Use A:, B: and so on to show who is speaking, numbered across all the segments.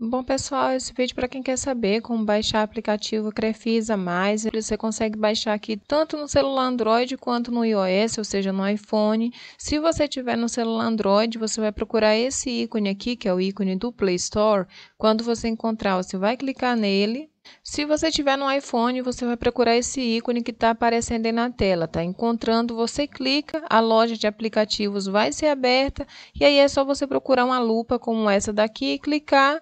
A: Bom, pessoal, esse vídeo é para quem quer saber como baixar o aplicativo Crefisa Mais, você consegue baixar aqui tanto no celular Android quanto no iOS, ou seja, no iPhone. Se você tiver no celular Android, você vai procurar esse ícone aqui, que é o ícone do Play Store. Quando você encontrar, você vai clicar nele, se você tiver no iPhone, você vai procurar esse ícone que está aparecendo aí na tela, tá? Encontrando, você clica, a loja de aplicativos vai ser aberta e aí é só você procurar uma lupa como essa daqui, e clicar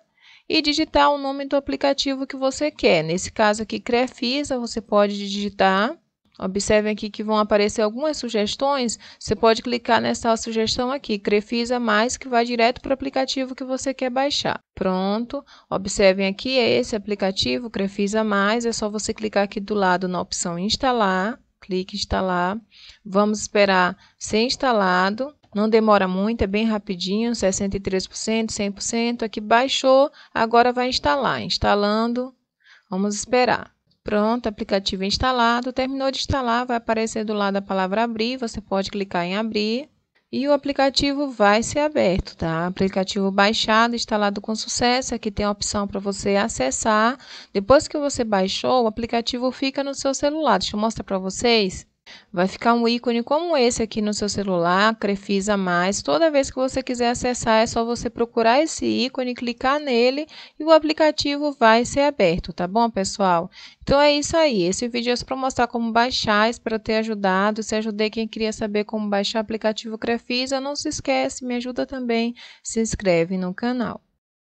A: e digitar o nome do aplicativo que você quer. Nesse caso aqui, Crefisa, você pode digitar. Observem aqui que vão aparecer algumas sugestões. Você pode clicar nessa sugestão aqui, Crefisa Mais, que vai direto para o aplicativo que você quer baixar. Pronto. Observem aqui, é esse aplicativo, Crefisa Mais. É só você clicar aqui do lado na opção Instalar. Clique em Instalar. Vamos esperar ser instalado não demora muito, é bem rapidinho, 63%, 100%, aqui baixou, agora vai instalar. Instalando, vamos esperar. Pronto, aplicativo instalado, terminou de instalar, vai aparecer do lado a palavra abrir, você pode clicar em abrir e o aplicativo vai ser aberto, tá? Aplicativo baixado, instalado com sucesso. Aqui tem a opção para você acessar. Depois que você baixou, o aplicativo fica no seu celular. Deixa eu mostrar para vocês. Vai ficar um ícone como esse aqui no seu celular, Crefisa Mais. Toda vez que você quiser acessar, é só você procurar esse ícone, clicar nele e o aplicativo vai ser aberto, tá bom, pessoal? Então é isso aí. Esse vídeo é só para mostrar como baixar, espero é ter ajudado. Se ajudei quem queria saber como baixar o aplicativo Crefisa, não se esquece, me ajuda também, se inscreve no canal.